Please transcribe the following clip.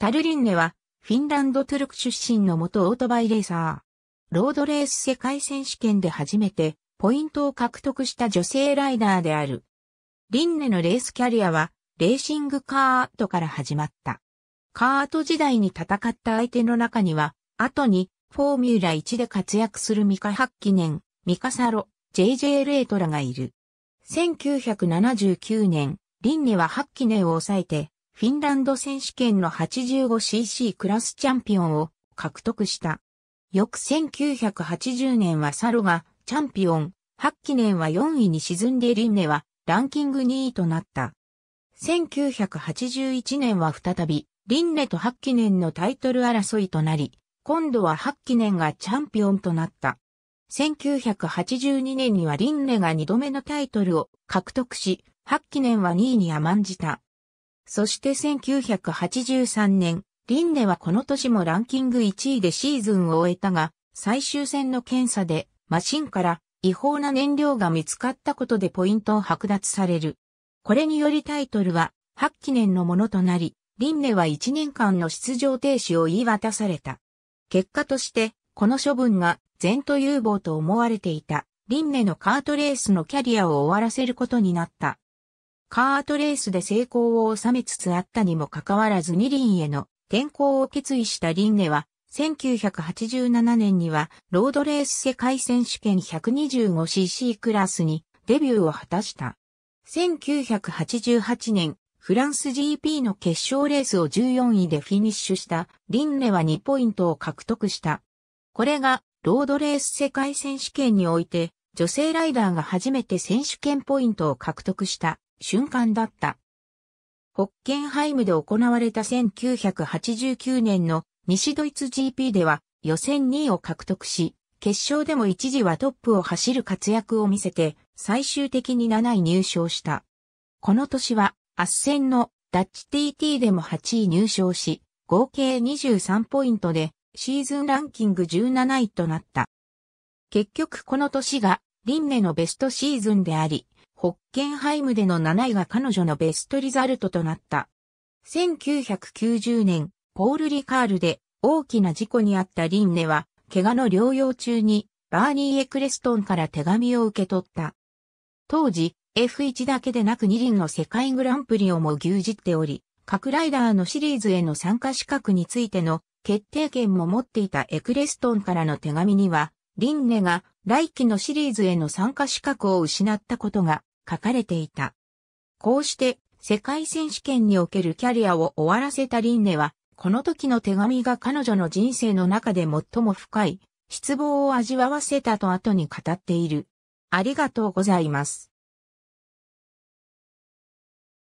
タルリンネは、フィンランドトゥルク出身の元オートバイレーサー。ロードレース世界選手権で初めて、ポイントを獲得した女性ライダーである。リンネのレースキャリアは、レーシングカートから始まった。カーート時代に戦った相手の中には、後に、フォーミュラ1で活躍するミカ・ハッキネン、ミカサロ、JJ レートラがいる。1979年、リンネはハッキネンを抑えて、フィンランド選手権の 85cc クラスチャンピオンを獲得した。翌1980年はサロがチャンピオン、8記念は4位に沈んでリンネはランキング2位となった。1981年は再び、リンネと8記念のタイトル争いとなり、今度は8記念がチャンピオンとなった。1982年にはリンネが2度目のタイトルを獲得し、8記念は2位に甘んじた。そして1983年、リンネはこの年もランキング1位でシーズンを終えたが、最終戦の検査でマシンから違法な燃料が見つかったことでポイントを剥奪される。これによりタイトルは8記念のものとなり、リンネは1年間の出場停止を言い渡された。結果として、この処分が前途有望と思われていた、リンネのカートレースのキャリアを終わらせることになった。カートレースで成功を収めつつあったにもかかわらず二輪への転向を決意したリンネは、1987年にはロードレース世界選手権 125cc クラスにデビューを果たした。1988年、フランス GP の決勝レースを14位でフィニッシュしたリンネは2ポイントを獲得した。これがロードレース世界選手権において女性ライダーが初めて選手権ポイントを獲得した瞬間だった。ホッケンハイムで行われた1989年の西ドイツ GP では予選2位を獲得し、決勝でも一時はトップを走る活躍を見せて、最終的に7位入賞した。この年は、圧戦のダッチ TT でも8位入賞し、合計23ポイントで、シーズンランキング17位となった。結局この年が、リンネのベストシーズンであり、ホッケンハイムでの7位が彼女のベストリザルトとなった。1990年、ポール・リカールで大きな事故にあったリンネは、怪我の療養中にバーニー・エクレストンから手紙を受け取った。当時、F1 だけでなく二輪の世界グランプリをも牛耳っており、各ライダーのシリーズへの参加資格についての決定権も持っていたエクレストンからの手紙には、リンネが来期のシリーズへの参加資格を失ったことが書かれていた。こうして、世界選手権におけるキャリアを終わらせたリンネは、この時の手紙が彼女の人生の中で最も深い、失望を味わわせたと後に語っている。ありがとうございます。